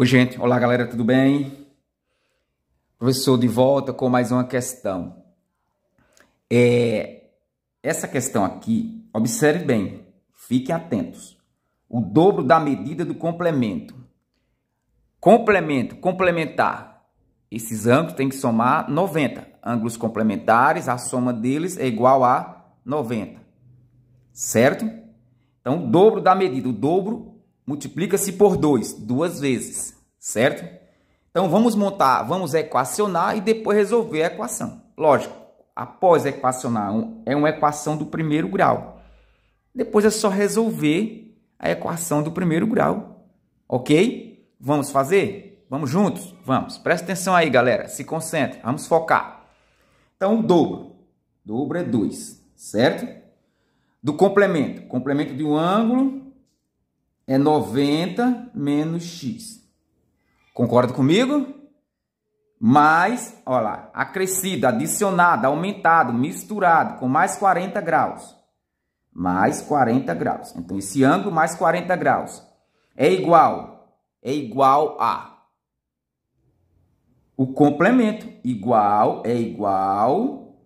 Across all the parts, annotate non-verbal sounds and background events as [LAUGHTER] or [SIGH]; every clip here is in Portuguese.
Oi, gente. Olá, galera. Tudo bem? Professor, de volta com mais uma questão. É, essa questão aqui, observe bem, fiquem atentos. O dobro da medida do complemento. Complemento, complementar. Esses ângulos têm que somar 90. Ângulos complementares, a soma deles é igual a 90. Certo? Então, o dobro da medida, o dobro multiplica-se por 2, duas vezes, certo? Então vamos montar, vamos equacionar e depois resolver a equação. Lógico, após equacionar, é uma equação do primeiro grau. Depois é só resolver a equação do primeiro grau, ok? Vamos fazer? Vamos juntos? Vamos. Presta atenção aí, galera. Se concentre. Vamos focar. Então, dobro. Dobro é 2, certo? Do complemento. Complemento de um ângulo é 90 menos x. Concorda comigo? Mais, olha lá, acrescido, adicionado, aumentado, misturado com mais 40 graus. Mais 40 graus. Então, esse ângulo mais 40 graus é igual, é igual a o complemento. Igual é igual,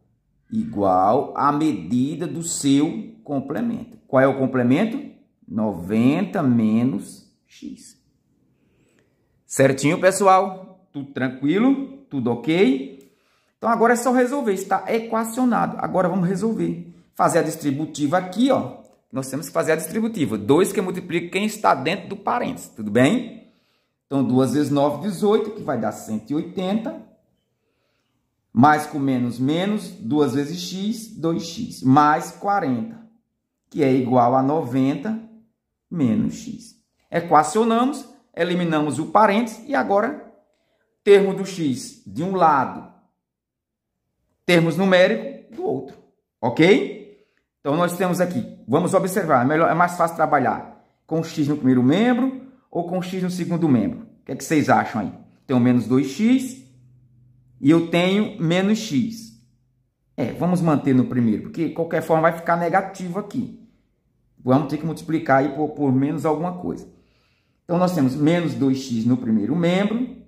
igual à medida do seu complemento. Qual é o complemento? 90 menos x. Certinho, pessoal? Tudo tranquilo? Tudo ok? Então, agora é só resolver. Está equacionado. Agora, vamos resolver. Fazer a distributiva aqui, ó. Nós temos que fazer a distributiva. 2 que multiplica quem está dentro do parênteses, tudo bem? Então, 2 vezes 9, 18, que vai dar 180. Mais com menos, menos. 2 vezes x, 2x. Mais 40, que é igual a 90 menos x. Equacionamos, eliminamos o parênteses e agora termo do x de um lado, termos numérico do outro, ok? Então nós temos aqui, vamos observar, é, melhor, é mais fácil trabalhar com x no primeiro membro ou com x no segundo membro. O que, é que vocês acham aí? Tenho menos 2x e eu tenho menos x. É, vamos manter no primeiro, porque de qualquer forma vai ficar negativo aqui. Vamos ter que multiplicar aí por, por menos alguma coisa. Então, nós temos menos 2x no primeiro membro.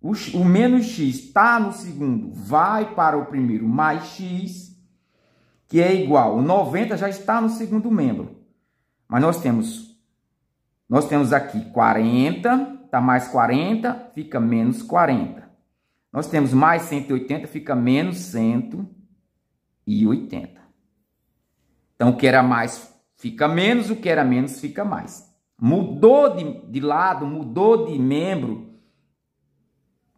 O, o menos x está no segundo, vai para o primeiro mais x, que é igual. O 90 já está no segundo membro. Mas nós temos, nós temos aqui 40, está mais 40, fica menos 40. Nós temos mais 180, fica menos 180. Então, o que era mais Fica menos, o que era menos fica mais. Mudou de, de lado, mudou de membro,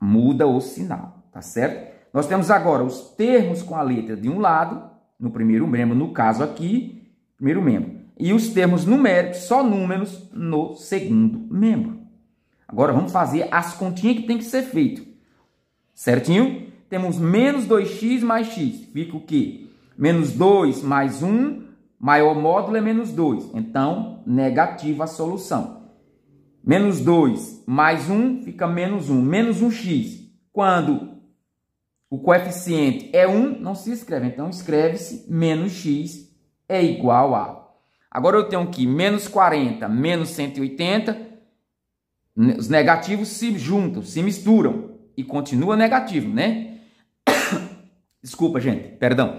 muda o sinal, tá certo? Nós temos agora os termos com a letra de um lado, no primeiro membro, no caso aqui, primeiro membro, e os termos numéricos, só números, no segundo membro. Agora vamos fazer as continhas que tem que ser feito. Certinho? Temos menos 2x mais x. Fica o quê? Menos 2 mais 1 Maior módulo é menos 2. Então, negativa a solução. Menos 2 mais 1 fica menos 1. Menos 1x. Quando o coeficiente é 1, não se escreve. Então, escreve-se menos x é igual a. Agora eu tenho aqui menos 40, menos 180. Os negativos se juntam, se misturam. E continua negativo, né? [COUGHS] Desculpa, gente. Perdão.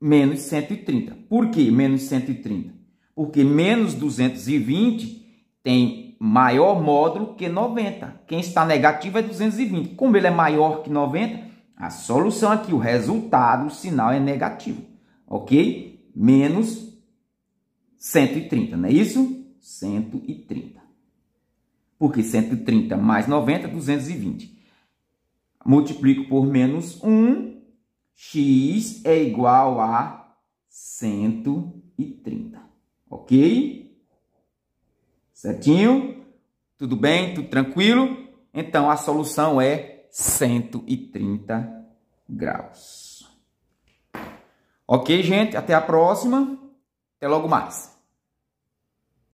menos 130. Por que menos 130? Porque menos 220 tem maior módulo que 90. Quem está negativo é 220. Como ele é maior que 90, a solução aqui, o resultado, o sinal é negativo. Ok? Menos 130, não é isso? 130. Porque 130 mais 90 é 220. Multiplico por menos 1, x é igual a 130, ok? Certinho? Tudo bem? Tudo tranquilo? Então, a solução é 130 graus. Ok, gente? Até a próxima. Até logo mais.